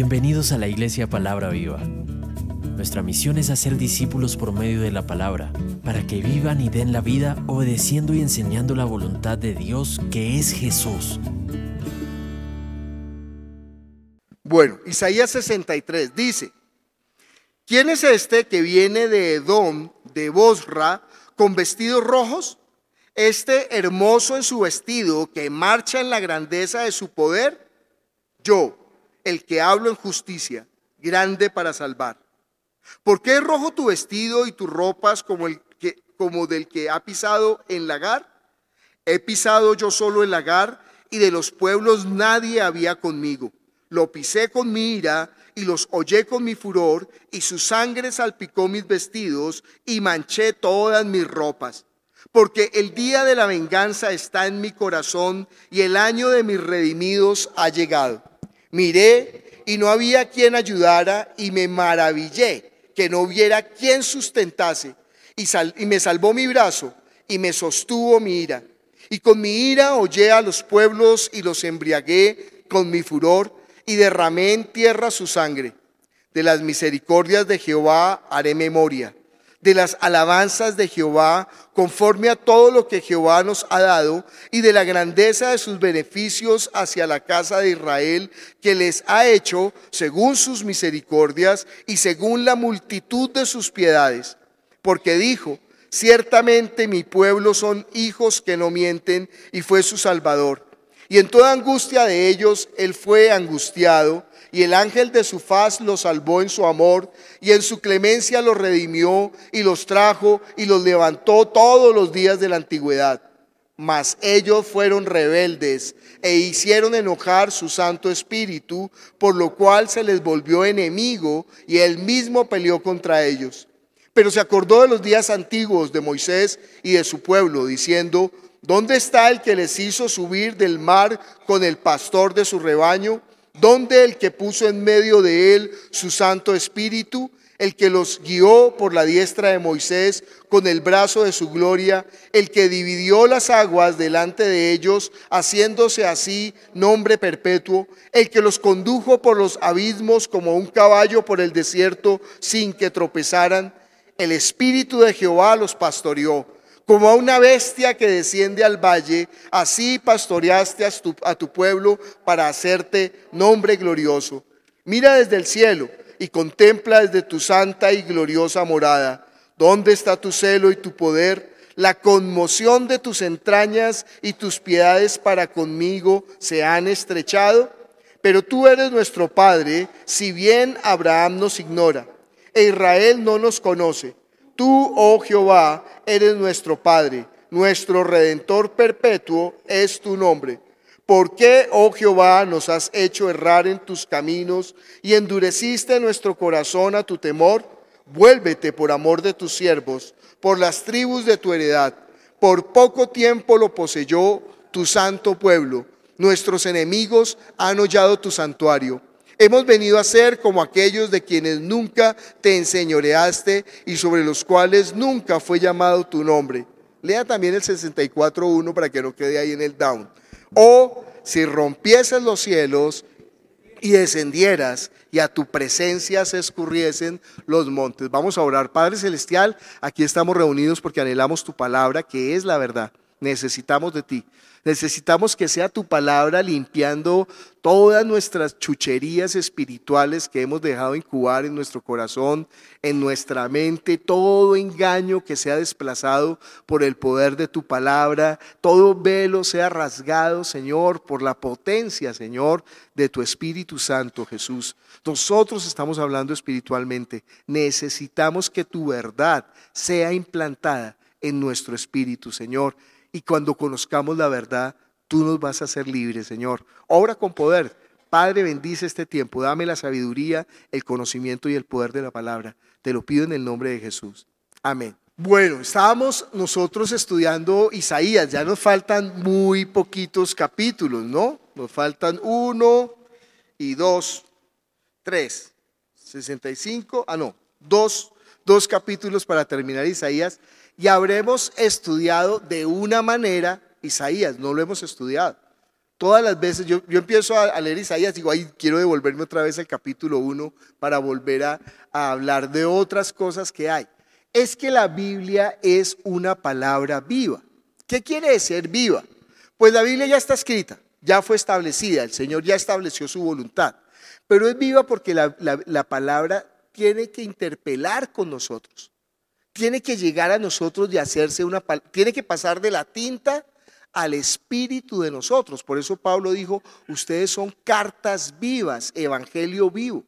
Bienvenidos a la Iglesia Palabra Viva. Nuestra misión es hacer discípulos por medio de la palabra, para que vivan y den la vida obedeciendo y enseñando la voluntad de Dios que es Jesús. Bueno, Isaías 63 dice, ¿quién es este que viene de Edom, de Bosra, con vestidos rojos? Este hermoso en su vestido que marcha en la grandeza de su poder, yo, el que hablo en justicia, grande para salvar. ¿Por qué es rojo tu vestido y tus ropas como, el que, como del que ha pisado en lagar? He pisado yo solo el lagar y de los pueblos nadie había conmigo. Lo pisé con mi ira y los hollé con mi furor y su sangre salpicó mis vestidos y manché todas mis ropas. Porque el día de la venganza está en mi corazón y el año de mis redimidos ha llegado. Miré y no había quien ayudara y me maravillé que no hubiera quien sustentase y, me salvó mi brazo y me sostuvo mi ira. Y con mi ira hollé a los pueblos y los embriagué con mi furor y derramé en tierra su sangre. De las misericordias de Jehová haré memoria de las alabanzas de Jehová, conforme a todo lo que Jehová nos ha dado, y de la grandeza de sus beneficios hacia la casa de Israel, que les ha hecho según sus misericordias y según la multitud de sus piedades. Porque dijo, ciertamente mi pueblo son hijos que no mienten, y fue su Salvador. Y en toda angustia de ellos, Él fue angustiado y el ángel de su faz los salvó en su amor, y en su clemencia los redimió, y los trajo, y los levantó todos los días de la antigüedad. Mas ellos fueron rebeldes e hicieron enojar su Santo Espíritu, por lo cual se les volvió enemigo, y él mismo peleó contra ellos. Pero se acordó de los días antiguos de Moisés y de su pueblo, diciendo, ¿Dónde está el que les hizo subir del mar con el pastor de su rebaño? ¿Dónde el que puso en medio de él su Santo Espíritu, el que los guió por la diestra de Moisés con el brazo de su gloria, el que dividió las aguas delante de ellos, haciéndose así nombre perpetuo, el que los condujo por los abismos como un caballo por el desierto sin que tropezaran? El Espíritu de Jehová los pastoreó como a una bestia que desciende al valle, así pastoreaste a tu, pueblo para hacerte nombre glorioso. Mira desde el cielo y contempla desde tu santa y gloriosa morada. ¿Dónde está tu celo y tu poder? La conmoción de tus entrañas y tus piedades para conmigo se han estrechado. Pero tú eres nuestro Padre, si bien Abraham nos ignora e Israel no nos conoce. Tú, oh Jehová, eres nuestro Padre, nuestro Redentor perpetuo es tu nombre. ¿Por qué, oh Jehová, nos has hecho errar en tus caminos y endureciste nuestro corazón a tu temor? Vuélvete por amor de tus siervos, por las tribus de tu heredad. Por poco tiempo lo poseyó tu santo pueblo. Nuestros enemigos han hollado tu santuario. Hemos venido a ser como aquellos de quienes nunca te enseñoreaste y sobre los cuales nunca fue llamado tu nombre. Lea también el 64.1 para que no quede ahí en el down. O si rompieses los cielos y descendieras y a tu presencia se escurriesen los montes. Vamos a orar. Padre Celestial, aquí estamos reunidos porque anhelamos tu palabra, que es la verdad. Necesitamos de ti. Necesitamos que sea tu palabra limpiando todas nuestras chucherías espirituales que hemos dejado incubar en nuestro corazón, en nuestra mente, todo engaño que sea desplazado por el poder de tu palabra, todo velo sea rasgado, Señor, por la potencia, Señor, de tu Espíritu Santo, Jesús. Nosotros estamos hablando espiritualmente. Necesitamos que tu verdad sea implantada en nuestro espíritu, Señor y cuando conozcamos la verdad, tú nos vas a hacer libres, Señor. Obra con poder. Padre, bendice este tiempo. Dame la sabiduría, el conocimiento y el poder de la palabra. Te lo pido en el nombre de Jesús. Amén. Bueno, estábamos nosotros estudiando Isaías. Ya nos faltan muy poquitos capítulos, ¿no? Nos faltan uno y dos, tres, 65, ah, no, dos, dos capítulos para terminar Isaías y habremos estudiado de una manera Isaías, no lo hemos estudiado. Todas las veces yo, empiezo a, leer Isaías, digo, ay, quiero devolverme otra vez al capítulo 1 para volver a, hablar de otras cosas que hay. Es que la Biblia es una palabra viva. ¿Qué quiere decir viva? Pues la Biblia ya está escrita, ya fue establecida, el Señor ya estableció su voluntad, pero es viva porque la palabra tiene que interpelar con nosotros tiene que llegar a nosotros de hacerse una tiene que pasar de la tinta al espíritu de nosotros. Por eso Pablo dijo, ustedes son cartas vivas, evangelio vivo.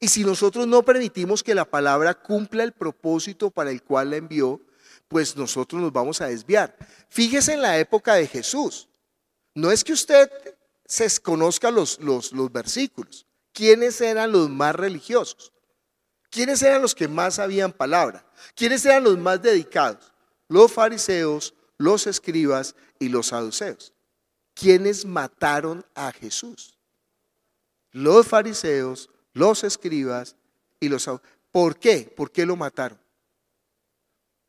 Y si nosotros no permitimos que la palabra cumpla el propósito para el cual la envió, pues nosotros nos vamos a desviar. Fíjese en la época de Jesús. No es que usted se conozca los, los, los versículos. ¿Quiénes eran los más religiosos? ¿Quiénes eran los que más sabían palabra? ¿Quiénes eran los más dedicados? Los fariseos, los escribas y los saduceos. ¿Quiénes mataron a Jesús? Los fariseos, los escribas y los saduceos. ¿Por qué? ¿Por qué lo mataron?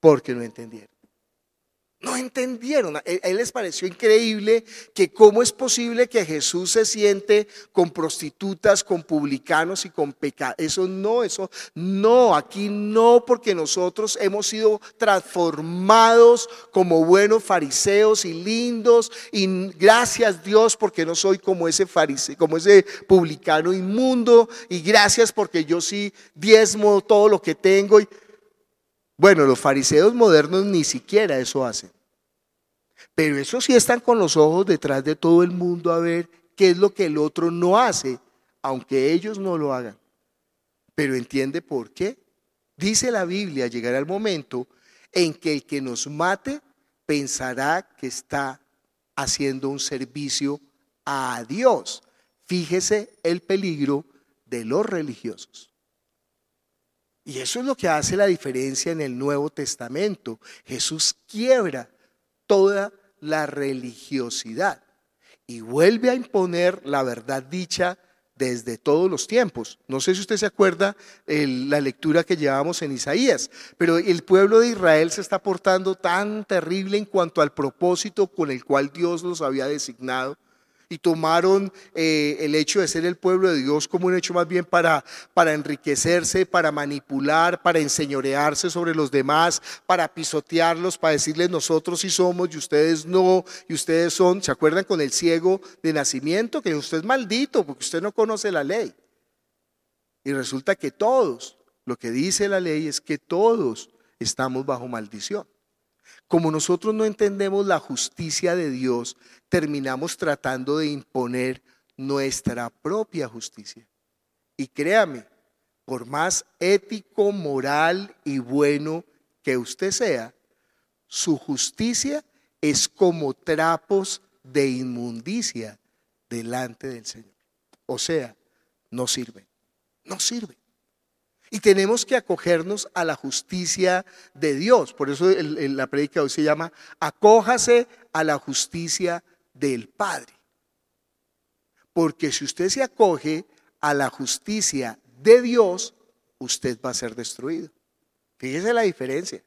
Porque no entendieron. No entendieron. A él les pareció increíble que cómo es posible que Jesús se siente con prostitutas, con publicanos y con pecados. Eso no, eso no, aquí no, porque nosotros hemos sido transformados como buenos fariseos y lindos. Y gracias Dios porque no soy como ese fariseo, como ese publicano inmundo. Y gracias porque yo sí diezmo todo lo que tengo. Y, bueno, los fariseos modernos ni siquiera eso hacen. Pero eso sí están con los ojos detrás de todo el mundo a ver qué es lo que el otro no hace, aunque ellos no lo hagan. Pero entiende por qué. Dice la Biblia, llegará el momento en que el que nos mate pensará que está haciendo un servicio a Dios. Fíjese el peligro de los religiosos. Y eso es lo que hace la diferencia en el Nuevo Testamento. Jesús quiebra toda la religiosidad y vuelve a imponer la verdad dicha desde todos los tiempos. No sé si usted se acuerda la lectura que llevamos en Isaías, pero el pueblo de Israel se está portando tan terrible en cuanto al propósito con el cual Dios los había designado y tomaron eh, el hecho de ser el pueblo de Dios como un hecho más bien para, para enriquecerse, para manipular, para enseñorearse sobre los demás, para pisotearlos, para decirles nosotros sí somos y ustedes no, y ustedes son. ¿Se acuerdan con el ciego de nacimiento? Que usted es maldito porque usted no conoce la ley. Y resulta que todos, lo que dice la ley es que todos estamos bajo maldición. Como nosotros no entendemos la justicia de Dios, terminamos tratando de imponer nuestra propia justicia. Y créame, por más ético, moral y bueno que usted sea, su justicia es como trapos de inmundicia delante del Señor. O sea, no sirve, no sirve. Y tenemos que acogernos a la justicia de Dios. Por eso la predica hoy se llama, acójase a la justicia de del Padre. Porque si usted se acoge a la justicia de Dios, usted va a ser destruido. Fíjese la diferencia.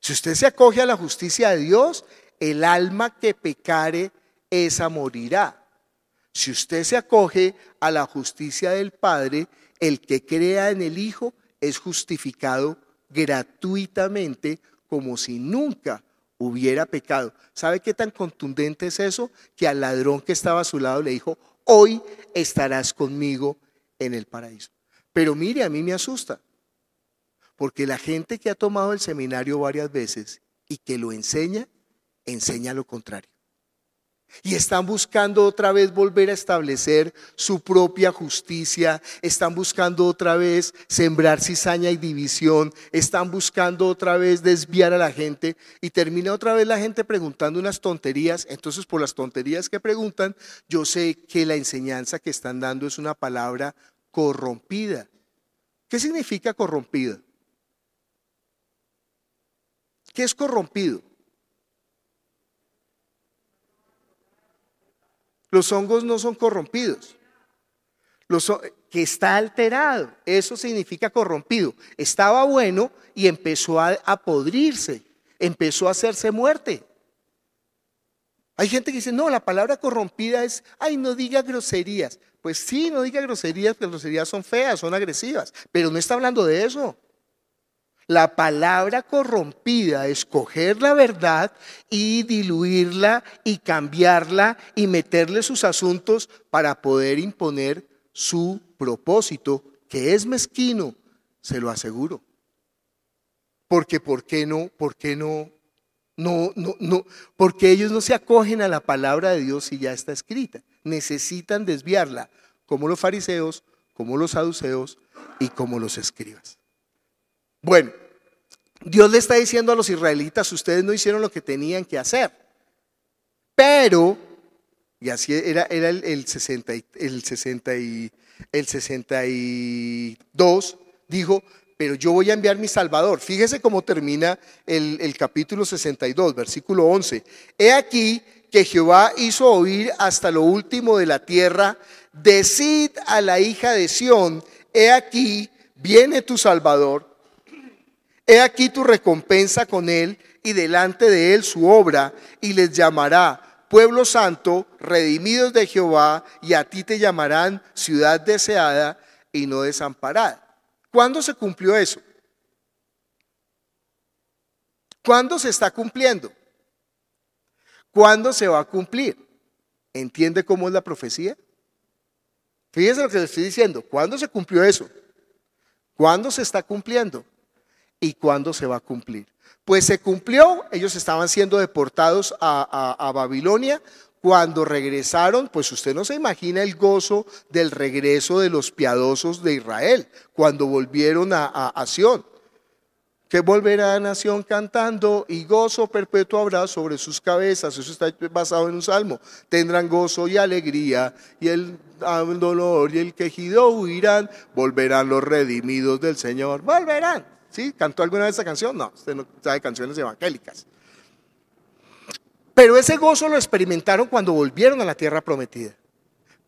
Si usted se acoge a la justicia de Dios, el alma que pecare, esa morirá. Si usted se acoge a la justicia del Padre, el que crea en el Hijo es justificado gratuitamente como si nunca hubiera pecado. ¿Sabe qué tan contundente es eso? Que al ladrón que estaba a su lado le dijo, hoy estarás conmigo en el paraíso. Pero mire, a mí me asusta, porque la gente que ha tomado el seminario varias veces y que lo enseña, enseña lo contrario. Y están buscando otra vez volver a establecer su propia justicia, están buscando otra vez sembrar cizaña y división, están buscando otra vez desviar a la gente y termina otra vez la gente preguntando unas tonterías. Entonces por las tonterías que preguntan, yo sé que la enseñanza que están dando es una palabra corrompida. ¿Qué significa corrompida? ¿Qué es corrompido? Los hongos no son corrompidos. que está alterado, eso significa corrompido. Estaba bueno y empezó a, podrirse, empezó a hacerse muerte. Hay gente que dice, no, la palabra corrompida es, ay, no diga groserías. Pues sí, no diga groserías, porque las groserías son feas, son agresivas, pero no está hablando de eso la palabra corrompida, escoger la verdad y diluirla y cambiarla y meterle sus asuntos para poder imponer su propósito, que es mezquino, se lo aseguro. Porque ¿por qué no? ¿Por qué no? No, no, no, porque ellos no se acogen a la palabra de Dios si ya está escrita. Necesitan desviarla, como los fariseos, como los saduceos y como los escribas. Bueno, Dios le está diciendo a los israelitas, ustedes no hicieron lo que tenían que hacer. Pero, y así era, era el, el, 60, el, 60 y, el 62, dijo, pero yo voy a enviar mi Salvador. Fíjese cómo termina el, el capítulo 62, versículo 11. He aquí que Jehová hizo oír hasta lo último de la tierra, decid a la hija de Sión, he aquí, viene tu Salvador He aquí tu recompensa con él y delante de él su obra, y les llamará pueblo santo, redimidos de Jehová, y a ti te llamarán ciudad deseada y no desamparada. ¿Cuándo se cumplió eso? ¿Cuándo se está cumpliendo? ¿Cuándo se va a cumplir? ¿Entiende cómo es la profecía? Fíjese lo que le estoy diciendo. ¿Cuándo se cumplió eso? ¿Cuándo se está cumpliendo? y cuándo se va a cumplir. Pues se cumplió, ellos estaban siendo deportados a, Babilonia, cuando regresaron, pues usted no se imagina el gozo del regreso de los piadosos de Israel, cuando volvieron a, a, Que volverá a Nación cantando y gozo perpetuo habrá sobre sus cabezas. Eso está basado en un salmo. Tendrán gozo y alegría y el ah, dolor y el quejido huirán. Volverán los redimidos del Señor. Volverán. ¿Sí? ¿Cantó alguna vez esa canción? No, usted no sabe canciones evangélicas. Pero ese gozo lo experimentaron cuando volvieron a la tierra prometida.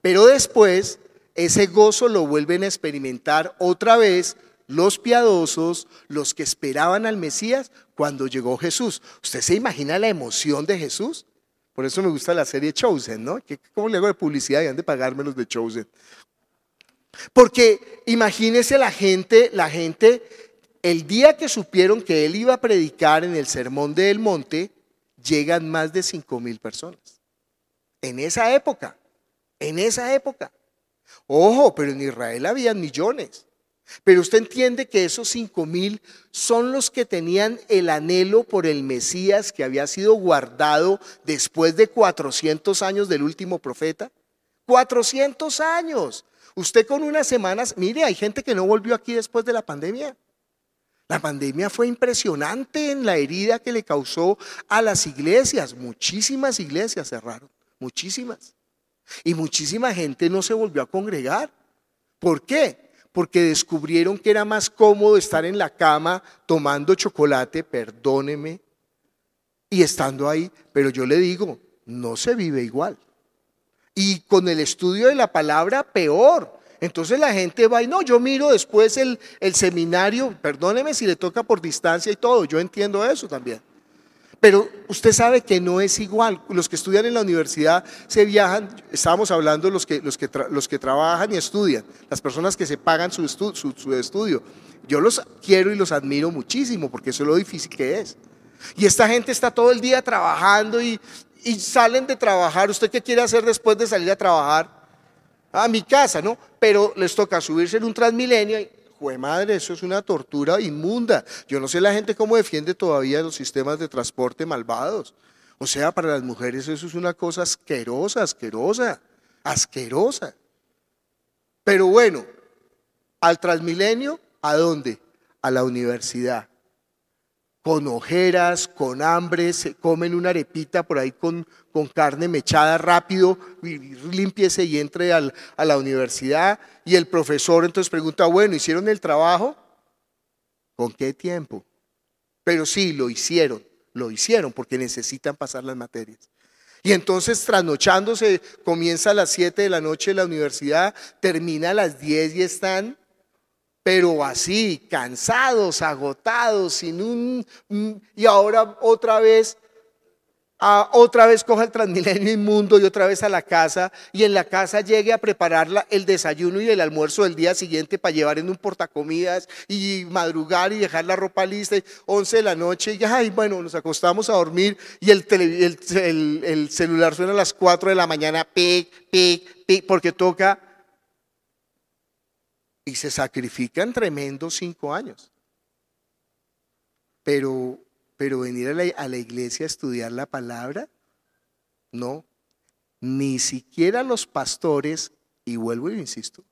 Pero después, ese gozo lo vuelven a experimentar otra vez los piadosos, los que esperaban al Mesías cuando llegó Jesús. ¿Usted se imagina la emoción de Jesús? Por eso me gusta la serie Chosen, ¿no? ¿Cómo le hago de publicidad? han de pagarme los de Chosen. Porque imagínese la gente, la gente el día que supieron que él iba a predicar en el Sermón del Monte, llegan más de 5 mil personas. En esa época, en esa época. Ojo, pero en Israel habían millones. Pero usted entiende que esos 5 mil son los que tenían el anhelo por el Mesías que había sido guardado después de 400 años del último profeta. 400 años. Usted con unas semanas, mire, hay gente que no volvió aquí después de la pandemia. La pandemia fue impresionante en la herida que le causó a las iglesias. Muchísimas iglesias cerraron, muchísimas. Y muchísima gente no se volvió a congregar. ¿Por qué? Porque descubrieron que era más cómodo estar en la cama tomando chocolate, perdóneme, y estando ahí. Pero yo le digo, no se vive igual. Y con el estudio de la palabra, peor, entonces la gente va y no, yo miro después el, seminario, perdóneme si le toca por distancia y todo, yo entiendo eso también. Pero usted sabe que no es igual. Los que estudian en la universidad se viajan, estábamos hablando los que, los que, los que trabajan y estudian, las personas que se pagan su, estudio. Yo los quiero y los admiro muchísimo porque eso es lo difícil que es. Y esta gente está todo el día trabajando y, y salen de trabajar. ¿Usted qué quiere hacer después de salir a trabajar? a mi casa, ¿no? Pero les toca subirse en un Transmilenio y, jue madre, eso es una tortura inmunda. Yo no sé la gente cómo defiende todavía los sistemas de transporte malvados. O sea, para las mujeres eso es una cosa asquerosa, asquerosa, asquerosa. Pero bueno, al Transmilenio, ¿a dónde? A la universidad con ojeras, con hambre, se comen una arepita por ahí con, con carne mechada rápido, limpiese y entre a la universidad. Y el profesor entonces pregunta, bueno, ¿hicieron el trabajo? ¿Con qué tiempo? Pero sí, lo hicieron, lo hicieron porque necesitan pasar las materias. Y entonces trasnochándose, comienza a las 7 de la noche la universidad, termina a las 10 y están pero así, cansados, agotados, sin un... Mm, y ahora otra vez, otra vez coja el transmilenio inmundo y otra vez a la casa, y en la casa llegue a preparar el desayuno y el almuerzo del día siguiente para llevar en un portacomidas y madrugar y dejar la ropa lista, 11 de la noche, y ay, bueno, nos acostamos a dormir y el, el celular suena a las 4 de la mañana, pic, pic, pic, porque toca y se sacrifican tremendos cinco años. Pero, pero venir a la, iglesia a estudiar la palabra, no. Ni siquiera los pastores, y vuelvo y insisto,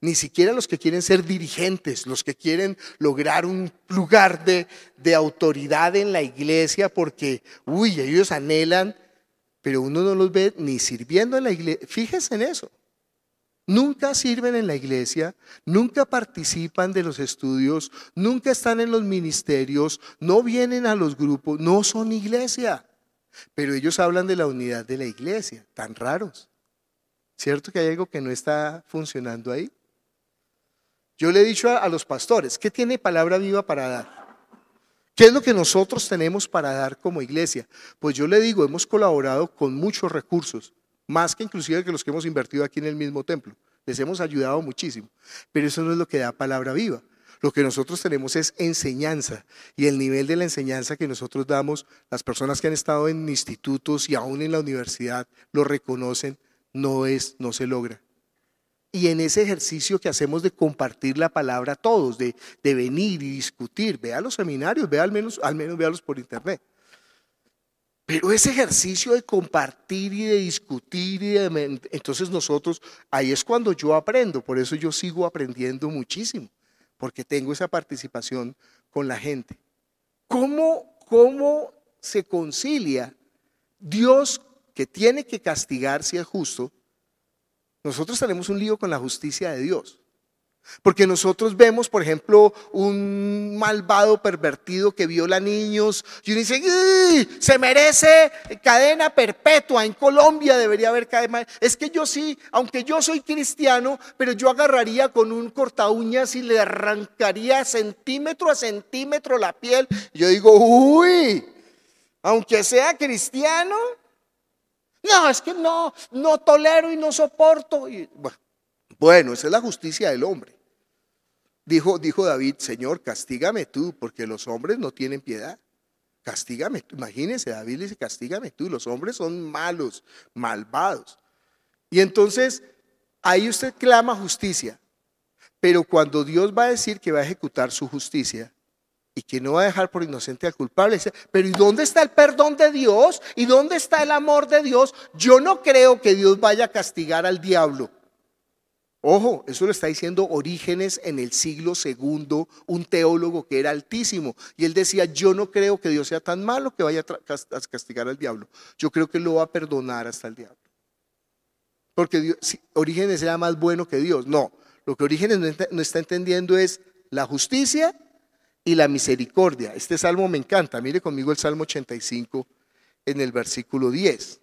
ni siquiera los que quieren ser dirigentes, los que quieren lograr un lugar de, de, autoridad en la iglesia, porque, uy, ellos anhelan, pero uno no los ve ni sirviendo en la iglesia. Fíjense en eso. Nunca sirven en la iglesia, nunca participan de los estudios, nunca están en los ministerios, no vienen a los grupos, no son iglesia. Pero ellos hablan de la unidad de la iglesia, tan raros. ¿Cierto que hay algo que no está funcionando ahí? Yo le he dicho a, los pastores, ¿qué tiene palabra viva para dar? ¿Qué es lo que nosotros tenemos para dar como iglesia? Pues yo le digo, hemos colaborado con muchos recursos más que inclusive que los que hemos invertido aquí en el mismo templo. Les hemos ayudado muchísimo, pero eso no es lo que da palabra viva. Lo que nosotros tenemos es enseñanza y el nivel de la enseñanza que nosotros damos, las personas que han estado en institutos y aún en la universidad lo reconocen, no es, no se logra. Y en ese ejercicio que hacemos de compartir la palabra a todos, de, venir y discutir, vea los seminarios, vea al menos, al menos por internet. Pero ese ejercicio de compartir y de discutir, y entonces nosotros, ahí es cuando yo aprendo, por eso yo sigo aprendiendo muchísimo, porque tengo esa participación con la gente. ¿Cómo, cómo se concilia Dios que tiene que castigar si es justo? Nosotros tenemos un lío con la justicia de Dios. Porque nosotros vemos, por ejemplo, un malvado pervertido que viola niños y uno dice, se merece cadena perpetua, en Colombia debería haber cadena. Es que yo sí, aunque yo soy cristiano, pero yo agarraría con un corta uñas y le arrancaría centímetro a centímetro la piel. Yo digo, uy, aunque sea cristiano, no, es que no, no tolero y no soporto. bueno, esa es la justicia del hombre. Dijo, dijo David, Señor, castígame tú, porque los hombres no tienen piedad. Castígame tú. Imagínense, David dice, castígame tú. Los hombres son malos, malvados. Y entonces, ahí usted clama justicia. Pero cuando Dios va a decir que va a ejecutar su justicia, y que no va a dejar por inocente al culpable. dice Pero ¿y dónde está el perdón de Dios? ¿Y dónde está el amor de Dios? Yo no creo que Dios vaya a castigar al diablo. Ojo, eso lo está diciendo Orígenes en el siglo II, un teólogo que era altísimo. Y él decía, yo no creo que Dios sea tan malo que vaya a castigar al diablo. Yo creo que lo va a perdonar hasta el diablo. Porque Orígenes era más bueno que Dios. No, lo que Orígenes no está entendiendo es la justicia y la misericordia. Este salmo me encanta. Mire conmigo el Salmo 85 en el versículo 10.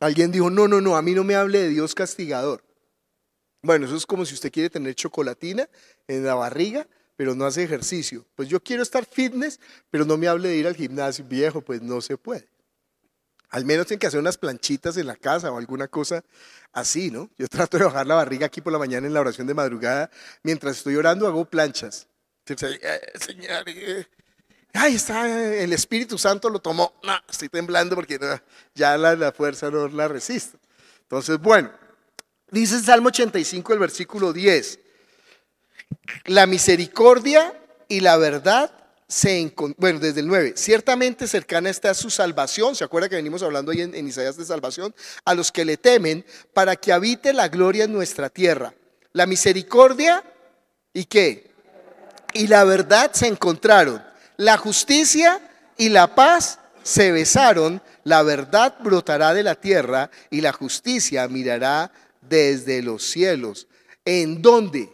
Alguien dijo, no, no, no, a mí no me hable de Dios castigador. Bueno, eso es como si usted quiere tener chocolatina en la barriga, pero no hace ejercicio. Pues yo quiero estar fitness, pero no me hable de ir al gimnasio viejo, pues no se puede. Al menos tienen que hacer unas planchitas en la casa o alguna cosa así, ¿no? Yo trato de bajar la barriga aquí por la mañana en la oración de madrugada. Mientras estoy orando hago planchas. Eh, señor, eh. ay, está, eh, el Espíritu Santo lo tomó. No, estoy temblando porque ya la, la fuerza no la resisto. Entonces, bueno, Dice Salmo 85, el versículo 10. La misericordia y la verdad se encontraron, bueno, desde el 9, ciertamente cercana está su salvación, se acuerda que venimos hablando ahí en, en, Isaías de salvación, a los que le temen, para que habite la gloria en nuestra tierra. La misericordia y qué? Y la verdad se encontraron, la justicia y la paz se besaron, la verdad brotará de la tierra y la justicia mirará desde los cielos. ¿En dónde?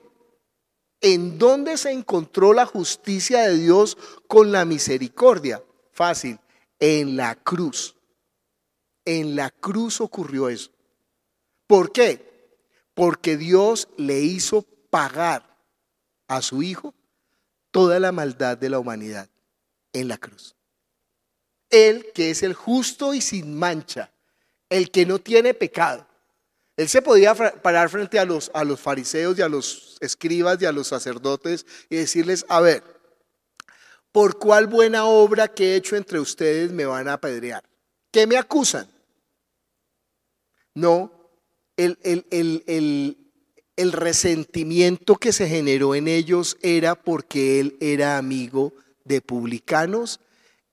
¿En dónde se encontró la justicia de Dios con la misericordia? Fácil, en la cruz. En la cruz ocurrió eso. ¿Por qué? Porque Dios le hizo pagar a su Hijo toda la maldad de la humanidad en la cruz. Él que es el justo y sin mancha, el que no tiene pecado, él se podía parar frente a los, a los fariseos y a los escribas y a los sacerdotes y decirles, a ver, ¿por cuál buena obra que he hecho entre ustedes me van a apedrear? ¿Qué me acusan? No, el, el resentimiento que se generó en ellos era porque él era amigo de publicanos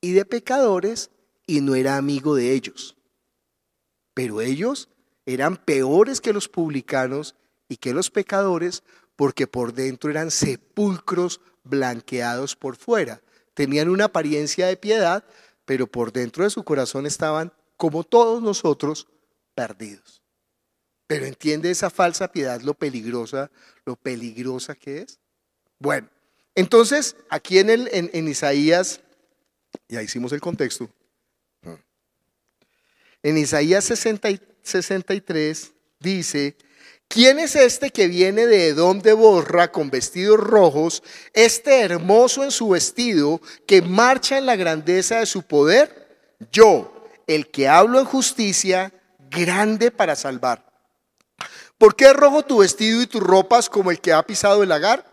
y de pecadores y no era amigo de ellos. Pero ellos eran peores que los publicanos y que los pecadores, porque por dentro eran sepulcros blanqueados por fuera. Tenían una apariencia de piedad, pero por dentro de su corazón estaban, como todos nosotros, perdidos. Pero entiende esa falsa piedad lo peligrosa, lo peligrosa que es. Bueno, entonces aquí en, en, en Isaías, ya hicimos el contexto, en Isaías 63, 63 dice, ¿quién es este que viene de Edom de Borra con vestidos rojos, este hermoso en su vestido, que marcha en la grandeza de su poder? Yo, el que hablo en justicia, grande para salvar. ¿Por qué rojo tu vestido y tus ropas como el que ha pisado el lagar?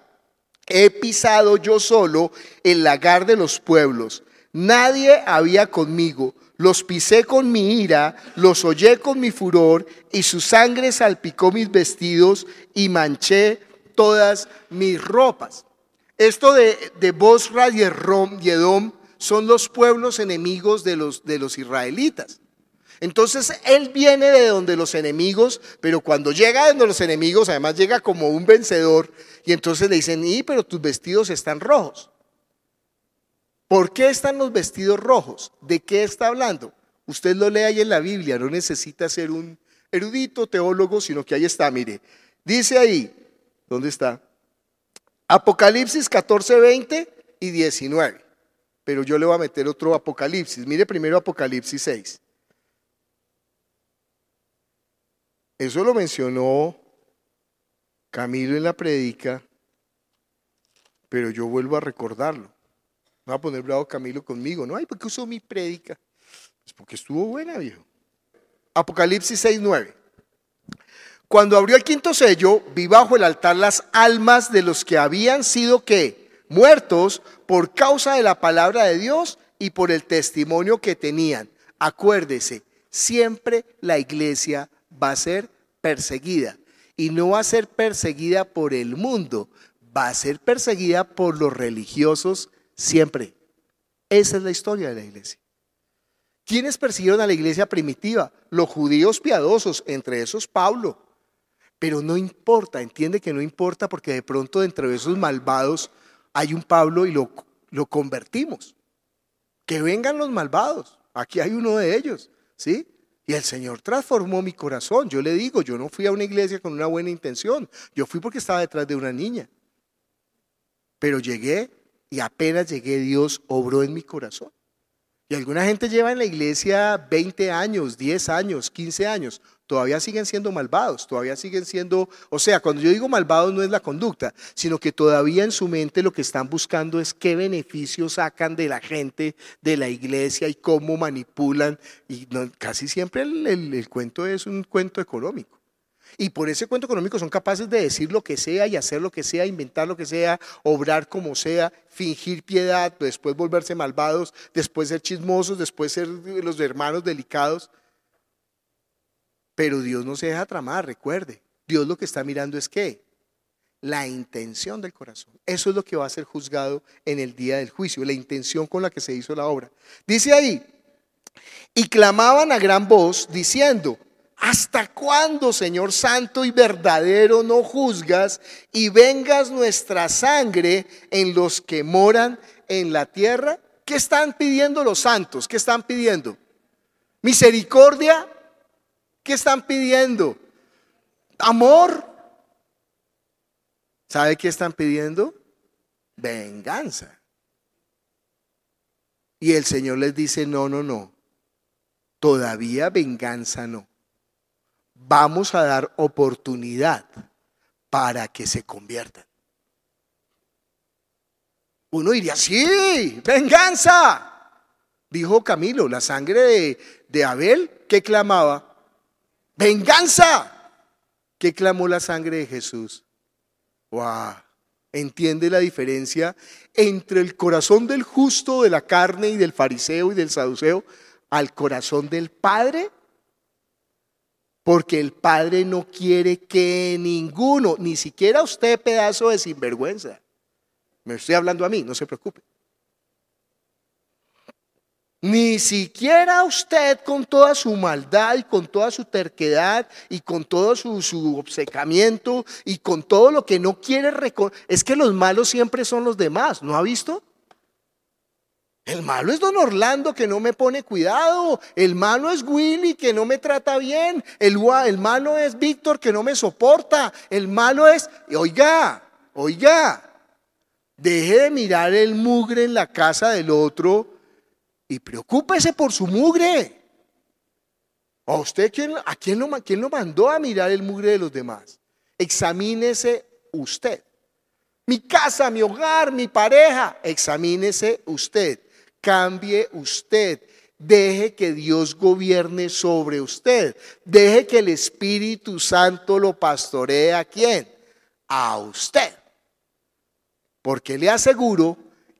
He pisado yo solo el lagar de los pueblos. Nadie había conmigo. Los pisé con mi ira, los hollé con mi furor, y su sangre salpicó mis vestidos y manché todas mis ropas. Esto de, de Bosra y Edom son los pueblos enemigos de los, de los israelitas. Entonces él viene de donde los enemigos, pero cuando llega de donde los enemigos, además llega como un vencedor, y entonces le dicen, y pero tus vestidos están rojos. ¿Por qué están los vestidos rojos? ¿De qué está hablando? Usted lo lee ahí en la Biblia, no necesita ser un erudito teólogo, sino que ahí está, mire. Dice ahí, ¿dónde está? Apocalipsis 14, 20 y 19. Pero yo le voy a meter otro Apocalipsis. Mire primero Apocalipsis 6. Eso lo mencionó Camilo en la predica, pero yo vuelvo a recordarlo va a poner bravo Camilo conmigo. No, ay, ¿por qué usó mi prédica? Es pues porque estuvo buena, viejo. Apocalipsis 6.9. Cuando abrió el quinto sello, vi bajo el altar las almas de los que habían sido que muertos por causa de la palabra de Dios y por el testimonio que tenían. Acuérdese, siempre la iglesia va a ser perseguida y no va a ser perseguida por el mundo, va a ser perseguida por los religiosos siempre. Esa es la historia de la iglesia. ¿Quiénes persiguieron a la iglesia primitiva? Los judíos piadosos, entre esos Pablo. Pero no importa, entiende que no importa porque de pronto entre esos malvados hay un Pablo y lo, lo convertimos. Que vengan los malvados, aquí hay uno de ellos, ¿sí? Y el Señor transformó mi corazón. Yo le digo, yo no fui a una iglesia con una buena intención, yo fui porque estaba detrás de una niña. Pero llegué y apenas llegué, Dios obró en mi corazón. Y alguna gente lleva en la iglesia 20 años, 10 años, 15 años. Todavía siguen siendo malvados, todavía siguen siendo, o sea, cuando yo digo malvados no es la conducta, sino que todavía en su mente lo que están buscando es qué beneficios sacan de la gente, de la iglesia y cómo manipulan. Y casi siempre el cuento es un cuento económico. Y por ese cuento económico son capaces de decir lo que sea y hacer lo que sea, inventar lo que sea, obrar como sea, fingir piedad, después volverse malvados, después ser chismosos, después ser los hermanos delicados. Pero Dios no se deja tramar, recuerde. Dios lo que está mirando es qué? La intención del corazón. Eso es lo que va a ser juzgado en el día del juicio, la intención con la que se hizo la obra. Dice ahí, y clamaban a gran voz diciendo, ¿Hasta cuándo, Señor Santo y verdadero, no juzgas y vengas nuestra sangre en los que moran en la tierra? ¿Qué están pidiendo los santos? ¿Qué están pidiendo? ¿Misericordia? ¿Qué están pidiendo? ¿Amor? ¿Sabe qué están pidiendo? Venganza. Y el Señor les dice, no, no, no. Todavía venganza no vamos a dar oportunidad para que se conviertan. Uno diría, sí, venganza. Dijo Camilo, la sangre de, Abel que clamaba, venganza. ¿Qué clamó la sangre de Jesús? ¡Wow! ¿Entiende la diferencia entre el corazón del justo, de la carne y del fariseo y del saduceo, al corazón del Padre? Porque el Padre no quiere que ninguno, ni siquiera usted pedazo de sinvergüenza, me estoy hablando a mí, no se preocupe. Ni siquiera usted con toda su maldad y con toda su terquedad y con todo su, su obsecamiento y con todo lo que no quiere reconocer. Es que los malos siempre son los demás, ¿no ha visto? El malo es don Orlando que no me pone cuidado. El malo es Willy que no me trata bien. El, malo es Víctor que no me soporta. El malo es, oiga, oiga, deje de mirar el mugre en la casa del otro y preocúpese por su mugre. ¿A usted quién, a lo, quién lo mandó a mirar el mugre de los demás? Examínese usted. Mi casa, mi hogar, mi pareja, examínese usted. Cambie usted. Deje que Dios gobierne sobre usted. Deje que el Espíritu Santo lo pastoree a quién? A usted. Porque le aseguro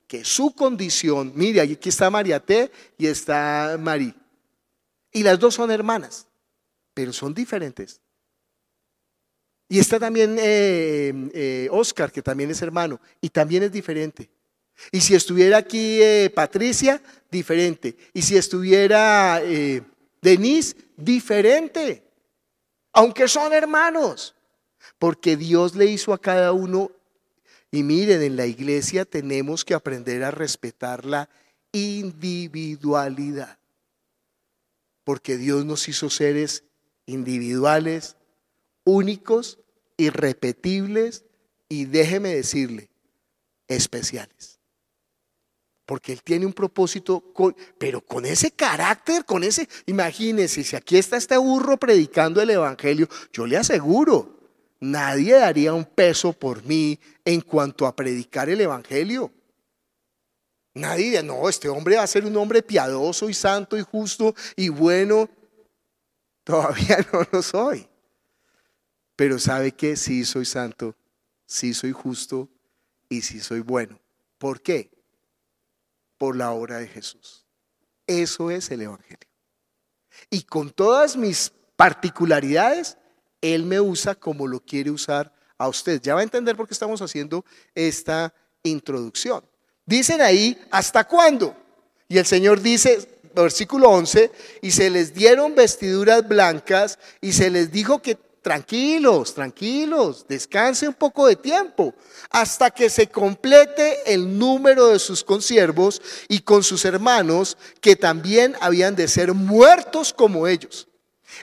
que su condición, mire, aquí está T y está María Y las dos son hermanas, pero son diferentes. Y está también eh, eh, Oscar, que también es hermano, y también es diferente. Y si estuviera aquí eh, Patricia, diferente. Y si estuviera eh, Denise, diferente. Aunque son hermanos. Porque Dios le hizo a cada uno. Y miren, en la iglesia tenemos que aprender a respetar la individualidad. Porque Dios nos hizo seres individuales, únicos, irrepetibles y déjeme decirle, especiales porque Él tiene un propósito, pero con ese carácter, con ese, imagínense, si aquí está este burro predicando el Evangelio, yo le aseguro, nadie daría un peso por mí en cuanto a predicar el Evangelio. Nadie no, este hombre va a ser un hombre piadoso y santo y justo y bueno. Todavía no lo soy. Pero sabe que sí soy santo, sí soy justo y sí soy bueno. ¿Por qué? por la obra de Jesús. Eso es el Evangelio. Y con todas mis particularidades, Él me usa como lo quiere usar a usted. Ya va a entender por qué estamos haciendo esta introducción. Dicen ahí, ¿hasta cuándo? Y el Señor dice, versículo 11, y se les dieron vestiduras blancas y se les dijo que Tranquilos, tranquilos, descanse un poco de tiempo hasta que se complete el número de sus conciervos y con sus hermanos que también habían de ser muertos como ellos.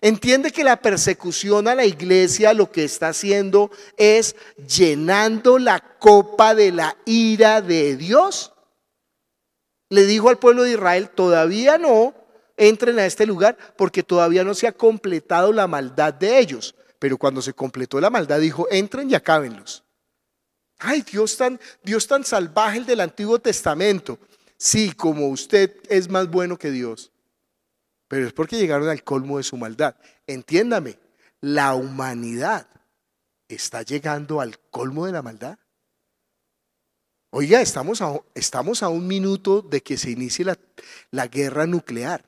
Entiende que la persecución a la iglesia lo que está haciendo es llenando la copa de la ira de Dios. Le dijo al pueblo de Israel, todavía no entren a este lugar porque todavía no se ha completado la maldad de ellos. Pero cuando se completó la maldad, dijo, entren y acábenlos. Ay, Dios tan, Dios tan salvaje el del Antiguo Testamento. Sí, como usted es más bueno que Dios. Pero es porque llegaron al colmo de su maldad. Entiéndame, la humanidad está llegando al colmo de la maldad. Oiga, estamos a, estamos a un minuto de que se inicie la guerra nuclear.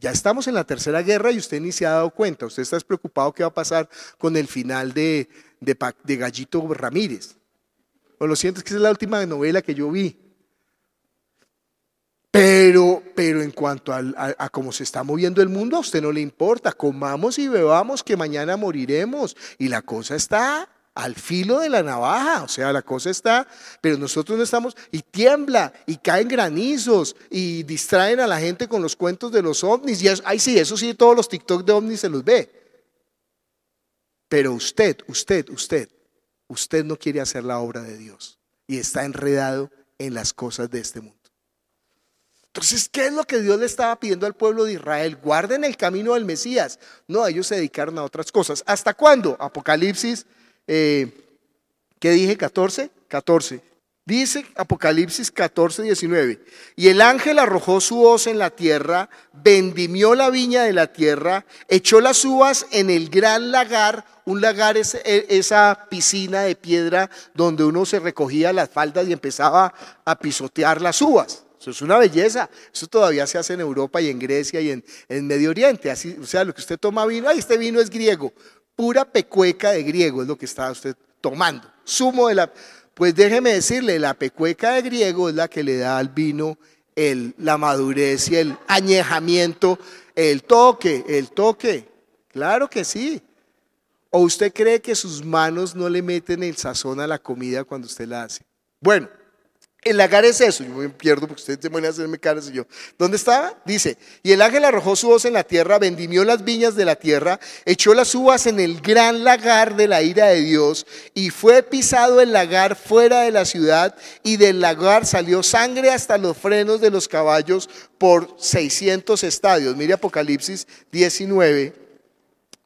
Ya estamos en la tercera guerra y usted ni se ha dado cuenta. Usted está preocupado qué va a pasar con el final de, Gallito Ramírez. O lo siento, es que es la última novela que yo vi. Pero, pero en cuanto a, cómo se está moviendo el mundo, a usted no le importa. Comamos y bebamos que mañana moriremos. Y la cosa está al filo de la navaja, o sea, la cosa está, pero nosotros no estamos, y tiembla, y caen granizos, y distraen a la gente con los cuentos de los ovnis, y eso, ay sí, eso sí, todos los TikTok de ovnis se los ve. Pero usted, usted, usted, usted no quiere hacer la obra de Dios, y está enredado en las cosas de este mundo. Entonces, ¿qué es lo que Dios le estaba pidiendo al pueblo de Israel? Guarden el camino del Mesías. No, ellos se dedicaron a otras cosas. ¿Hasta cuándo? Apocalipsis eh, ¿qué dije? 14, 14. Dice Apocalipsis 14, 19. Y el ángel arrojó su hoz en la tierra, vendimió la viña de la tierra, echó las uvas en el gran lagar. Un lagar es e, esa piscina de piedra donde uno se recogía las faldas y empezaba a pisotear las uvas. Eso es una belleza. Eso todavía se hace en Europa y en Grecia y en, Medio Oriente. Así, o sea, lo que usted toma vino, ahí este vino es griego. Pura pecueca de griego es lo que está usted tomando. Sumo de la... Pues déjeme decirle, la pecueca de griego es la que le da al vino el, la madurez y el añejamiento, el toque, el toque. Claro que sí. ¿O usted cree que sus manos no le meten el sazón a la comida cuando usted la hace? Bueno, el lagar es eso, yo me pierdo porque ustedes se van a hacerme caras y yo. ¿Dónde estaba? Dice, y el ángel arrojó su voz en la tierra, vendimió las viñas de la tierra, echó las uvas en el gran lagar de la ira de Dios, y fue pisado el lagar fuera de la ciudad, y del lagar salió sangre hasta los frenos de los caballos por 600 estadios. Mire Apocalipsis 19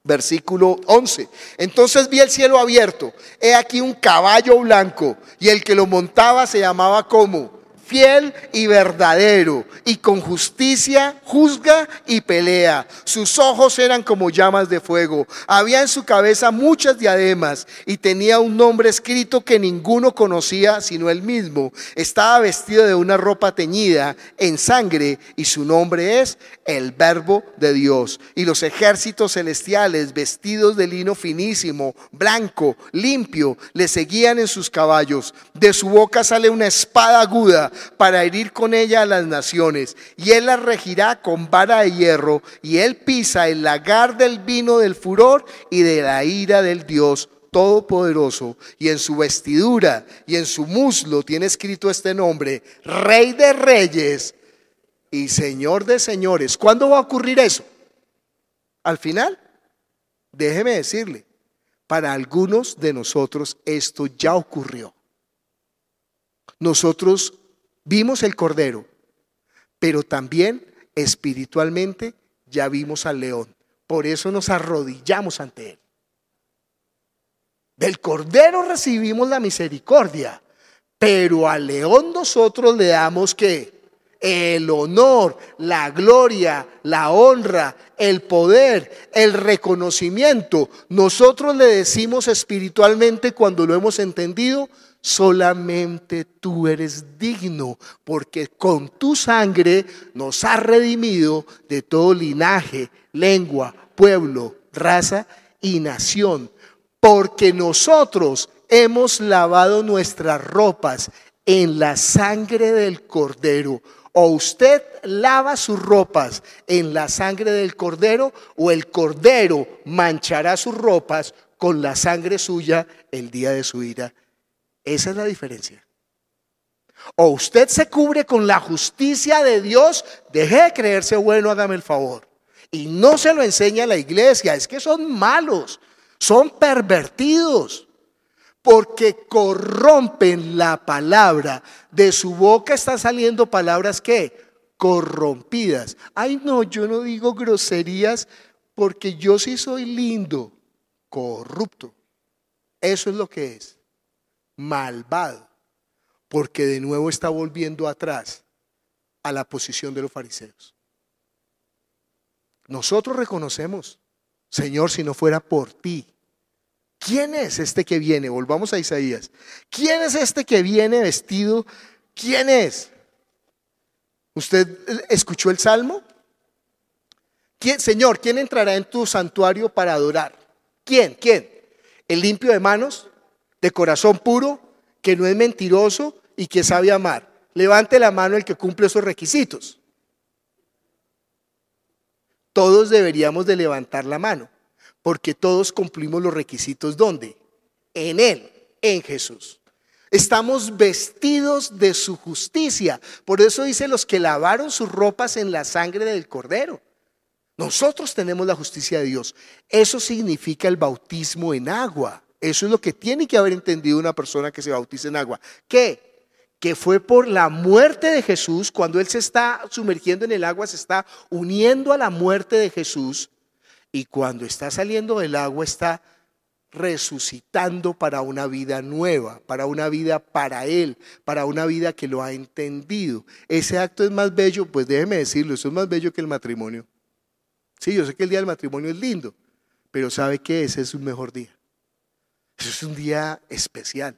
Versículo 11. Entonces vi el cielo abierto. He aquí un caballo blanco. Y el que lo montaba se llamaba como fiel y verdadero, y con justicia juzga y pelea. Sus ojos eran como llamas de fuego, había en su cabeza muchas diademas, y tenía un nombre escrito que ninguno conocía sino él mismo. Estaba vestido de una ropa teñida en sangre, y su nombre es el Verbo de Dios. Y los ejércitos celestiales, vestidos de lino finísimo, blanco, limpio, le seguían en sus caballos. De su boca sale una espada aguda para herir con ella a las naciones, y él las regirá con vara de hierro, y él pisa el lagar del vino del furor y de la ira del Dios Todopoderoso, y en su vestidura y en su muslo tiene escrito este nombre, Rey de Reyes y Señor de Señores. ¿Cuándo va a ocurrir eso? Al final, déjeme decirle, para algunos de nosotros esto ya ocurrió. Nosotros Vimos el cordero, pero también espiritualmente ya vimos al león. Por eso nos arrodillamos ante él. Del cordero recibimos la misericordia, pero al león nosotros le damos que el honor, la gloria, la honra, el poder, el reconocimiento. Nosotros le decimos espiritualmente cuando lo hemos entendido, Solamente tú eres digno, porque con tu sangre nos has redimido de todo linaje, lengua, pueblo, raza y nación. Porque nosotros hemos lavado nuestras ropas en la sangre del cordero. O usted lava sus ropas en la sangre del cordero, o el cordero manchará sus ropas con la sangre suya el día de su ira. Esa es la diferencia. O usted se cubre con la justicia de Dios, deje de creerse bueno, hágame el favor. Y no se lo enseña a la iglesia, es que son malos, son pervertidos, porque corrompen la palabra. De su boca están saliendo palabras que corrompidas. Ay, no, yo no digo groserías porque yo sí soy lindo, corrupto. Eso es lo que es malvado, porque de nuevo está volviendo atrás a la posición de los fariseos. Nosotros reconocemos, Señor, si no fuera por ti, ¿quién es este que viene? Volvamos a Isaías. ¿Quién es este que viene vestido? ¿Quién es? ¿Usted escuchó el salmo? ¿Quién, señor, ¿quién entrará en tu santuario para adorar? ¿Quién? ¿Quién? ¿El limpio de manos? de corazón puro, que no es mentiroso y que sabe amar. Levante la mano el que cumple esos requisitos. Todos deberíamos de levantar la mano, porque todos cumplimos los requisitos ¿dónde? En Él, en Jesús. Estamos vestidos de su justicia. Por eso dice los que lavaron sus ropas en la sangre del cordero. Nosotros tenemos la justicia de Dios. Eso significa el bautismo en agua. Eso es lo que tiene que haber entendido una persona que se bautiza en agua. ¿Qué? que fue por la muerte de Jesús, cuando Él se está sumergiendo en el agua, se está uniendo a la muerte de Jesús, y cuando está saliendo del agua está resucitando para una vida nueva, para una vida para Él, para una vida que lo ha entendido. Ese acto es más bello, pues déjeme decirlo, eso es más bello que el matrimonio. Sí, yo sé que el día del matrimonio es lindo, pero ¿sabe que Ese es un mejor día es un día especial.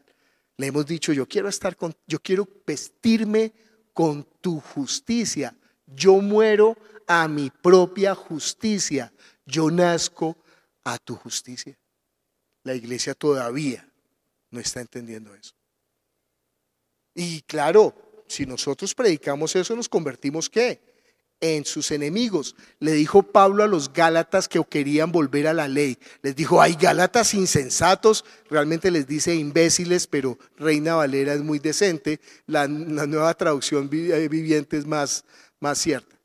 Le hemos dicho, yo quiero estar con, yo quiero vestirme con tu justicia. Yo muero a mi propia justicia. Yo nazco a tu justicia. La iglesia todavía no está entendiendo eso. Y claro, si nosotros predicamos eso, nos convertimos qué? en sus enemigos. Le dijo Pablo a los Gálatas que querían volver a la ley. Les dijo, hay Gálatas insensatos, realmente les dice imbéciles, pero Reina Valera es muy decente. La, nueva traducción eh, viviente es más, más cierta.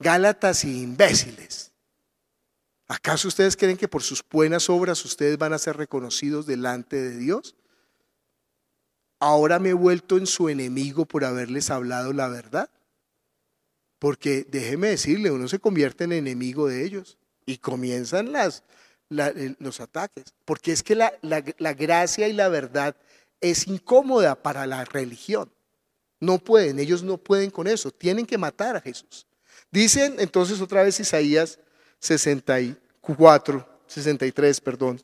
Gálatas y imbéciles. ¿Acaso ustedes creen que por sus buenas obras ustedes van a ser reconocidos delante de Dios? Ahora me he vuelto en su enemigo por haberles hablado la verdad. Porque déjeme decirle, uno se convierte en enemigo de ellos y comienzan las, los ataques. Porque es que la, gracia y la verdad es incómoda para la religión. No pueden, ellos no pueden con eso. Tienen que matar a Jesús. Dicen entonces otra vez Isaías 64, 63, perdón.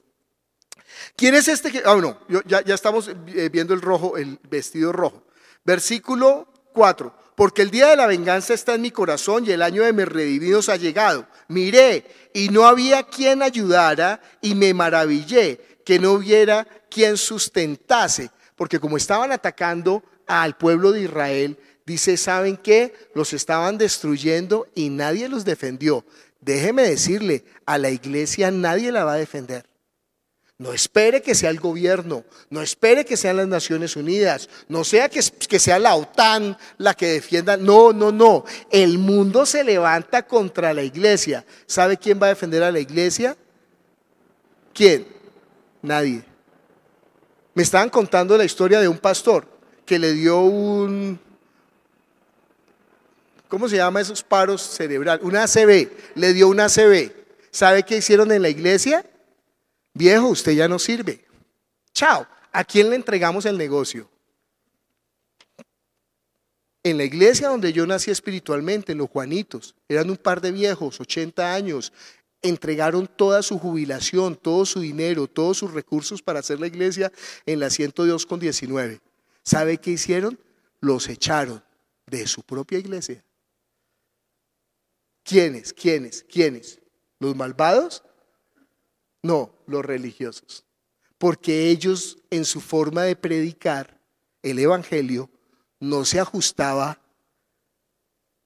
¿Quién es este que.? Ah, no, ya, ya, estamos eh, viendo el rojo, el vestido rojo. Versículo 4 porque el día de la venganza está en mi corazón y el año de mis redimidos ha llegado. Miré y no había quien ayudara y me maravillé que no hubiera quien sustentase, porque como estaban atacando al pueblo de Israel, dice, ¿saben qué? Los estaban destruyendo y nadie los defendió. Déjeme decirle, a la iglesia nadie la va a defender. No espere que sea el gobierno, no espere que sean las Naciones Unidas, no sea que, sea la OTAN la que defienda. No, no, no. El mundo se levanta contra la iglesia. ¿Sabe quién va a defender a la iglesia? ¿Quién? Nadie. Me estaban contando la historia de un pastor que le dio un... ¿Cómo se llama esos paros cerebrales? Una ACB. Le dio una ACB. ¿Sabe qué hicieron en la iglesia? Viejo, usted ya no sirve. Chao. ¿A quién le entregamos el negocio? En la iglesia donde yo nací espiritualmente, en los Juanitos, eran un par de viejos, 80 años, entregaron toda su jubilación, todo su dinero, todos sus recursos para hacer la iglesia en la 102 con 19. ¿Sabe qué hicieron? Los echaron de su propia iglesia. ¿Quiénes? ¿Quiénes? ¿Quiénes? ¿Los malvados? No, los religiosos. Porque ellos en su forma de predicar el Evangelio no se ajustaba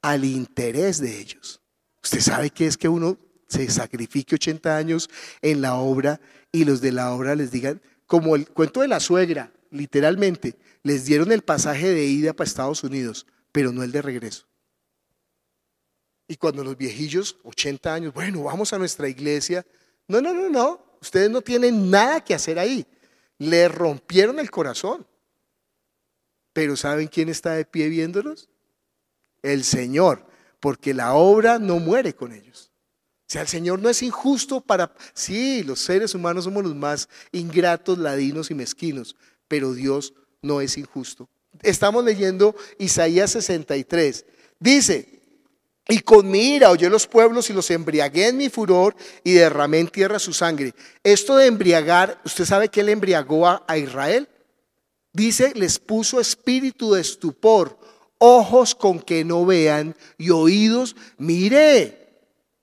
al interés de ellos. Usted sabe que es que uno se sacrifique 80 años en la obra y los de la obra les digan, como el cuento de la suegra, literalmente, les dieron el pasaje de ida para Estados Unidos, pero no el de regreso. Y cuando los viejillos, 80 años, bueno, vamos a nuestra iglesia, no, no, no, no. Ustedes no tienen nada que hacer ahí. Le rompieron el corazón. Pero ¿saben quién está de pie viéndolos? El Señor, porque la obra no muere con ellos. O sea, el Señor no es injusto para... Sí, los seres humanos somos los más ingratos, ladinos y mezquinos, pero Dios no es injusto. Estamos leyendo Isaías 63. Dice, y con mi ira oyé los pueblos y los embriagué en mi furor y derramé en tierra su sangre. Esto de embriagar, ¿usted sabe que le embriagó a, Israel? Dice, les puso espíritu de estupor, ojos con que no vean y oídos, mire,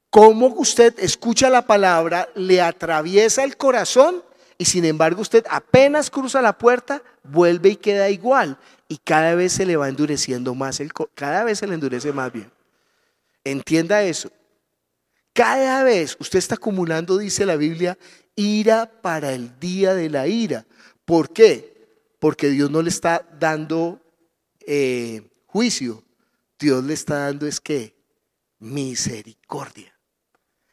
cómo usted escucha la palabra, le atraviesa el corazón y sin embargo usted apenas cruza la puerta, vuelve y queda igual y cada vez se le va endureciendo más el cada vez se le endurece más bien. Entienda eso. Cada vez usted está acumulando, dice la Biblia, ira para el día de la ira. ¿Por qué? Porque Dios no le está dando eh, juicio. Dios le está dando es que misericordia.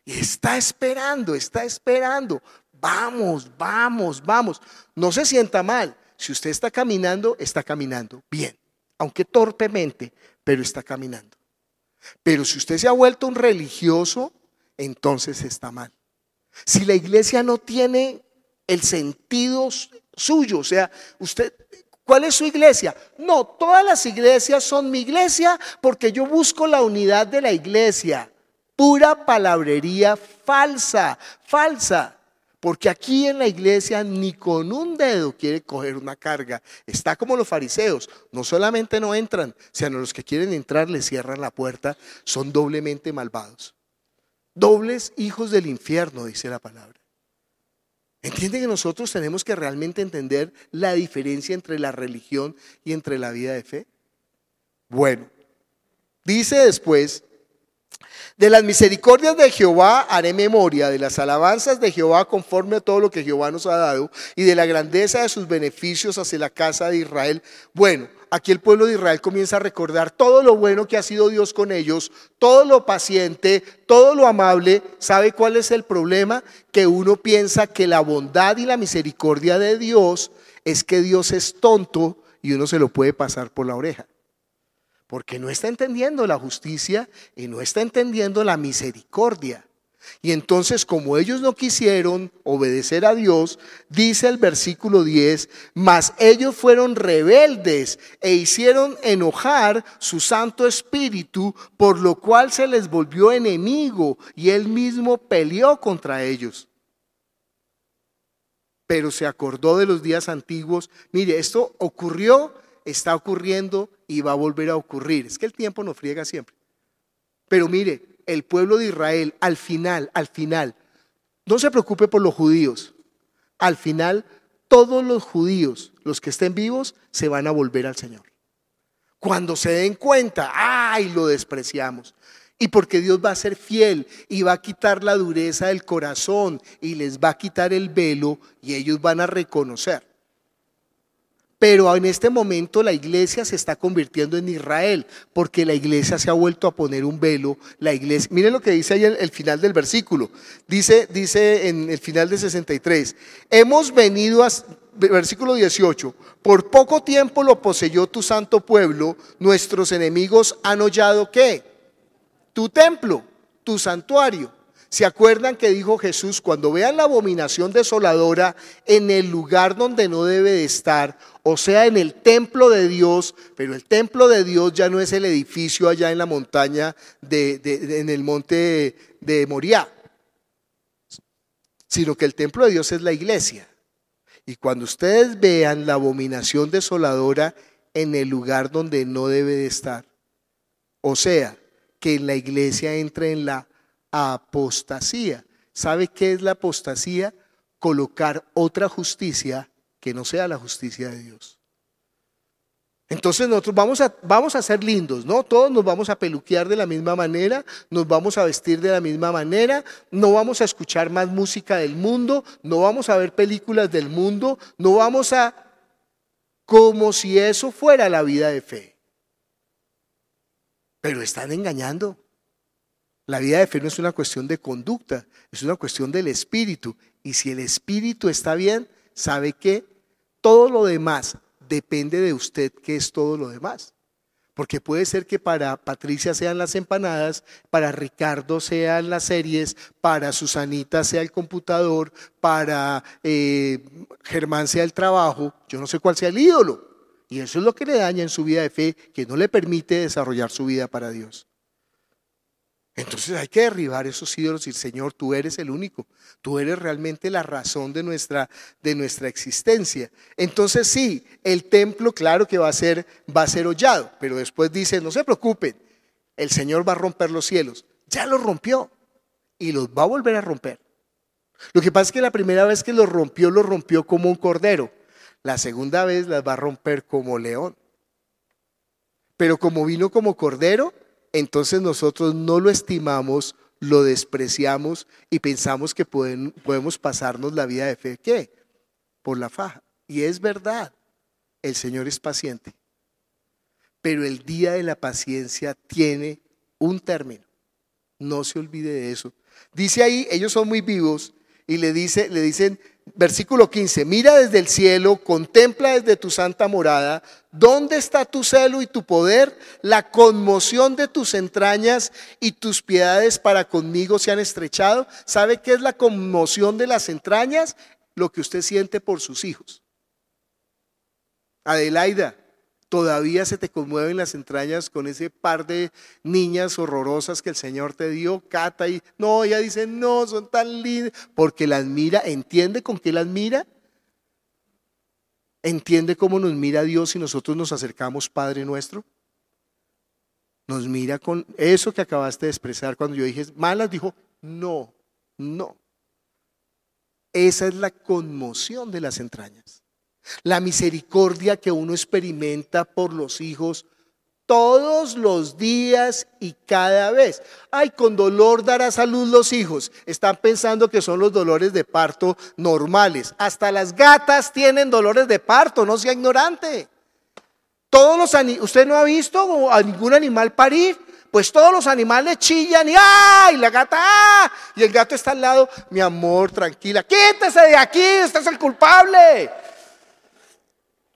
Y está esperando, está esperando. Vamos, vamos, vamos. No se sienta mal. Si usted está caminando, está caminando bien, aunque torpemente, pero está caminando. Pero si usted se ha vuelto un religioso, entonces está mal. Si la iglesia no tiene el sentido suyo, o sea, usted, ¿cuál es su iglesia? No, todas las iglesias son mi iglesia porque yo busco la unidad de la iglesia. Pura palabrería falsa, falsa. Porque aquí en la iglesia ni con un dedo quiere coger una carga. Está como los fariseos. No solamente no entran, sino los que quieren entrar les cierran la puerta. Son doblemente malvados. Dobles hijos del infierno, dice la palabra. ¿Entienden que nosotros tenemos que realmente entender la diferencia entre la religión y entre la vida de fe. Bueno, dice después de las misericordias de Jehová haré memoria, de las alabanzas de Jehová conforme a todo lo que Jehová nos ha dado y de la grandeza de sus beneficios hacia la casa de Israel. Bueno, aquí el pueblo de Israel comienza a recordar todo lo bueno que ha sido Dios con ellos, todo lo paciente, todo lo amable. ¿Sabe cuál es el problema? Que uno piensa que la bondad y la misericordia de Dios es que Dios es tonto y uno se lo puede pasar por la oreja porque no está entendiendo la justicia y no está entendiendo la misericordia. Y entonces, como ellos no quisieron obedecer a Dios, dice el versículo 10, mas ellos fueron rebeldes e hicieron enojar su Santo Espíritu, por lo cual se les volvió enemigo y él mismo peleó contra ellos. Pero se acordó de los días antiguos. Mire, esto ocurrió está ocurriendo y va a volver a ocurrir. Es que el tiempo nos friega siempre. Pero mire, el pueblo de Israel al final, al final, no se preocupe por los judíos. Al final, todos los judíos, los que estén vivos, se van a volver al Señor. Cuando se den cuenta, ay, lo despreciamos. Y porque Dios va a ser fiel y va a quitar la dureza del corazón y les va a quitar el velo y ellos van a reconocer. Pero en este momento la iglesia se está convirtiendo en Israel, porque la iglesia se ha vuelto a poner un velo. La iglesia, miren lo que dice ahí en el final del versículo. Dice, dice en el final de 63, hemos venido a, versículo 18, por poco tiempo lo poseyó tu santo pueblo, nuestros enemigos han hollado qué? Tu templo, tu santuario. ¿Se acuerdan que dijo Jesús, cuando vean la abominación desoladora en el lugar donde no debe de estar, o sea, en el templo de Dios, pero el templo de Dios ya no es el edificio allá en la montaña, en el monte de, Moriah, sino que el templo de Dios es la iglesia. Y cuando ustedes vean la abominación desoladora en el lugar donde no debe de estar, o sea, que en la iglesia entre en la apostasía. ¿Sabe qué es la apostasía? Colocar otra justicia que no sea la justicia de Dios. Entonces nosotros vamos a, vamos a ser lindos, ¿no? Todos nos vamos a peluquear de la misma manera, nos vamos a vestir de la misma manera, no vamos a escuchar más música del mundo, no vamos a ver películas del mundo, no vamos a... como si eso fuera la vida de fe. Pero están engañando. La vida de fe no es una cuestión de conducta, es una cuestión del espíritu. Y si el espíritu está bien, sabe que todo lo demás depende de usted, que es todo lo demás. Porque puede ser que para Patricia sean las empanadas, para Ricardo sean las series, para Susanita sea el computador, para eh, Germán sea el trabajo, yo no sé cuál sea el ídolo. Y eso es lo que le daña en su vida de fe, que no le permite desarrollar su vida para Dios. Entonces hay que derribar esos ídolos y decir, Señor, tú eres el único, tú eres realmente la razón de nuestra, de nuestra existencia. Entonces sí, el templo claro que va a, ser, va a ser hollado, pero después dice, no se preocupen, el Señor va a romper los cielos. Ya los rompió y los va a volver a romper. Lo que pasa es que la primera vez que los rompió, los rompió como un cordero. La segunda vez las va a romper como león. Pero como vino como cordero, entonces nosotros no lo estimamos, lo despreciamos y pensamos que podemos pasarnos la vida de fe, ¿qué? Por la faja. Y es verdad, el Señor es paciente, pero el día de la paciencia tiene un término. No se olvide de eso. Dice ahí, ellos son muy vivos y le, dice, le dicen, versículo 15, mira desde el cielo, contempla desde tu santa morada, ¿dónde está tu celo y tu poder? La conmoción de tus entrañas y tus piedades para conmigo se han estrechado. ¿Sabe qué es la conmoción de las entrañas? Lo que usted siente por sus hijos. Adelaida, Todavía se te conmueven las entrañas con ese par de niñas horrorosas que el Señor te dio, Cata, y no, ella dice, no, son tan lindas, porque las mira, ¿entiende con qué las mira? ¿Entiende cómo nos mira Dios si nosotros nos acercamos, Padre nuestro? Nos mira con eso que acabaste de expresar cuando yo dije malas, dijo, no, no. Esa es la conmoción de las entrañas la misericordia que uno experimenta por los hijos todos los días y cada vez. Ay, con dolor dará salud los hijos. Están pensando que son los dolores de parto normales. Hasta las gatas tienen dolores de parto, no sea ignorante. Todos los usted no ha visto a ningún animal parir, pues todos los animales chillan y ¡ay! la gata ¡ah! Y el gato está al lado, mi amor, tranquila, quítese de aquí, usted es el culpable.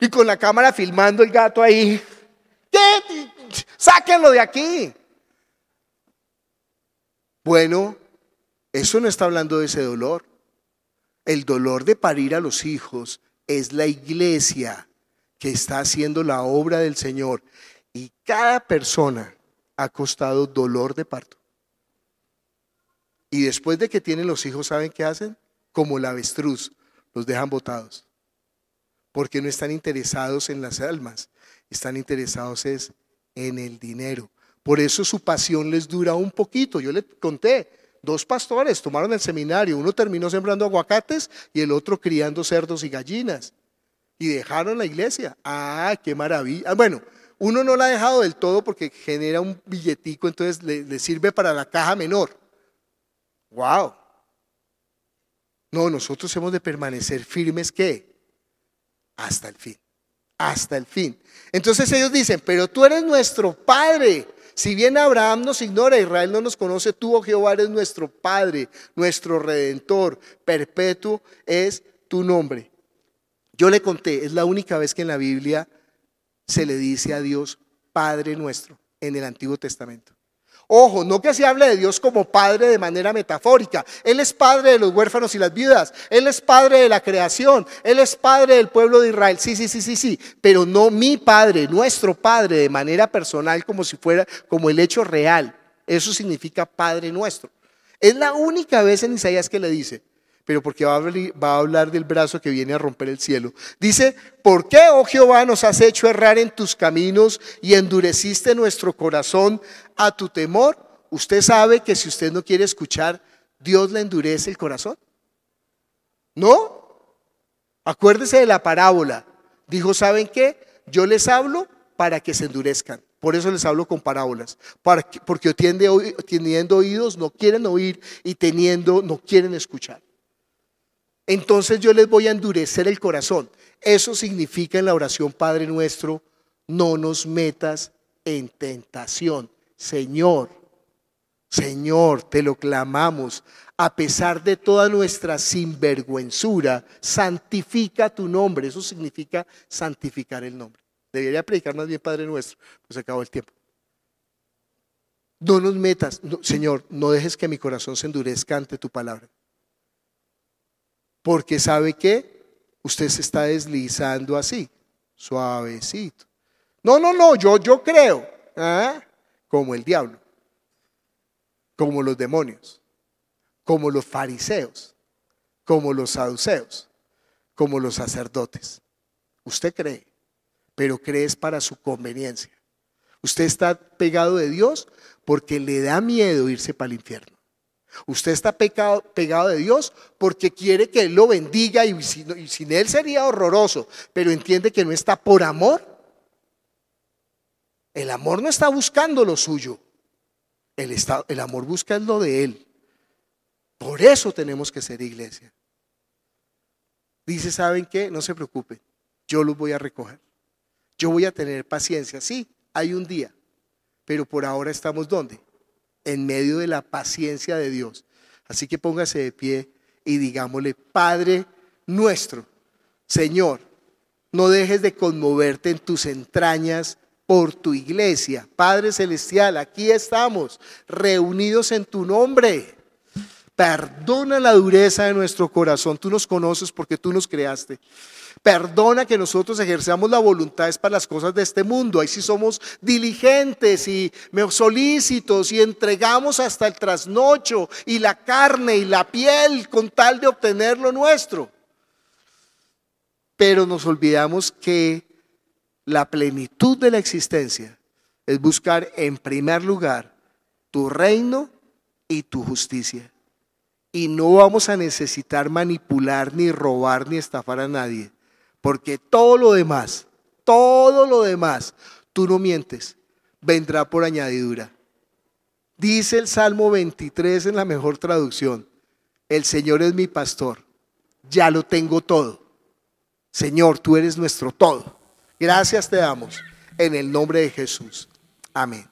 Y con la cámara filmando el gato ahí. Sáquenlo de aquí. Bueno, eso no está hablando de ese dolor. El dolor de parir a los hijos es la iglesia que está haciendo la obra del Señor. Y cada persona ha costado dolor de parto. Y después de que tienen los hijos, ¿saben qué hacen? Como la avestruz, los dejan botados porque no están interesados en las almas, están interesados es en el dinero. Por eso su pasión les dura un poquito. Yo le conté, dos pastores tomaron el seminario, uno terminó sembrando aguacates y el otro criando cerdos y gallinas. Y dejaron la iglesia. Ah, qué maravilla. Ah, bueno, uno no la ha dejado del todo porque genera un billetico, entonces le, le sirve para la caja menor. ¡Wow! No, nosotros hemos de permanecer firmes que hasta el fin, hasta el fin. Entonces ellos dicen, pero tú eres nuestro Padre. Si bien Abraham nos ignora, Israel no nos conoce, tú, oh Jehová, eres nuestro Padre, nuestro Redentor, perpetuo es tu nombre. Yo le conté, es la única vez que en la Biblia se le dice a Dios Padre nuestro en el Antiguo Testamento. Ojo, no que se hable de Dios como Padre de manera metafórica. Él es Padre de los huérfanos y las viudas. Él es Padre de la creación. Él es Padre del pueblo de Israel. Sí, sí, sí, sí, sí. Pero no mi Padre, nuestro Padre, de manera personal, como si fuera, como el hecho real. Eso significa Padre nuestro. Es la única vez en Isaías que le dice, pero porque va a, hablar del brazo que viene a romper el cielo. Dice, ¿por qué, oh Jehová, nos has hecho errar en tus caminos y endureciste nuestro corazón a tu temor? Usted sabe que si usted no quiere escuchar, Dios le endurece el corazón. ¿No? Acuérdese de la parábola. Dijo, ¿saben qué? Yo les hablo para que se endurezcan. Por eso les hablo con parábolas, porque teniendo oídos no quieren oír y teniendo no quieren escuchar entonces yo les voy a endurecer el corazón. Eso significa en la oración Padre nuestro, no nos metas en tentación. Señor, Señor, te lo clamamos. A pesar de toda nuestra sinvergüenzura, santifica tu nombre. Eso significa santificar el nombre. Debería predicar más bien Padre nuestro, pues acabó el tiempo. No nos metas, Señor, no dejes que mi corazón se endurezca ante tu palabra. Porque sabe que usted se está deslizando así, suavecito. No, no, no, yo, yo creo. ¿ah? Como el diablo, como los demonios, como los fariseos, como los saduceos, como los sacerdotes. Usted cree, pero cree es para su conveniencia. Usted está pegado de Dios porque le da miedo irse para el infierno. Usted está pegado de Dios porque quiere que Él lo bendiga y sin, Él sería horroroso, pero entiende que no está por amor. El amor no está buscando lo suyo. El, está, el amor busca lo de Él. Por eso tenemos que ser iglesia. Dice, ¿saben qué? No se preocupen. Yo los voy a recoger. Yo voy a tener paciencia. Sí, hay un día. Pero por ahora estamos donde? en medio de la paciencia de Dios. Así que póngase de pie y digámosle, Padre nuestro, Señor, no dejes de conmoverte en tus entrañas por tu iglesia. Padre Celestial, aquí estamos, reunidos en tu nombre. Perdona la dureza de nuestro corazón. Tú nos conoces porque tú nos creaste. Perdona que nosotros ejerzamos la voluntad para las cosas de este mundo. Ahí sí somos diligentes y solícitos y entregamos hasta el trasnocho y la carne y la piel con tal de obtener lo nuestro. Pero nos olvidamos que la plenitud de la existencia es buscar en primer lugar tu reino y tu justicia. Y no vamos a necesitar manipular, ni robar, ni estafar a nadie porque todo lo demás, todo lo demás, tú no mientes, vendrá por añadidura. Dice el Salmo 23 en la mejor traducción, el Señor es mi pastor, ya lo tengo todo. Señor, tú eres nuestro todo. Gracias te damos en el nombre de Jesús. Amén.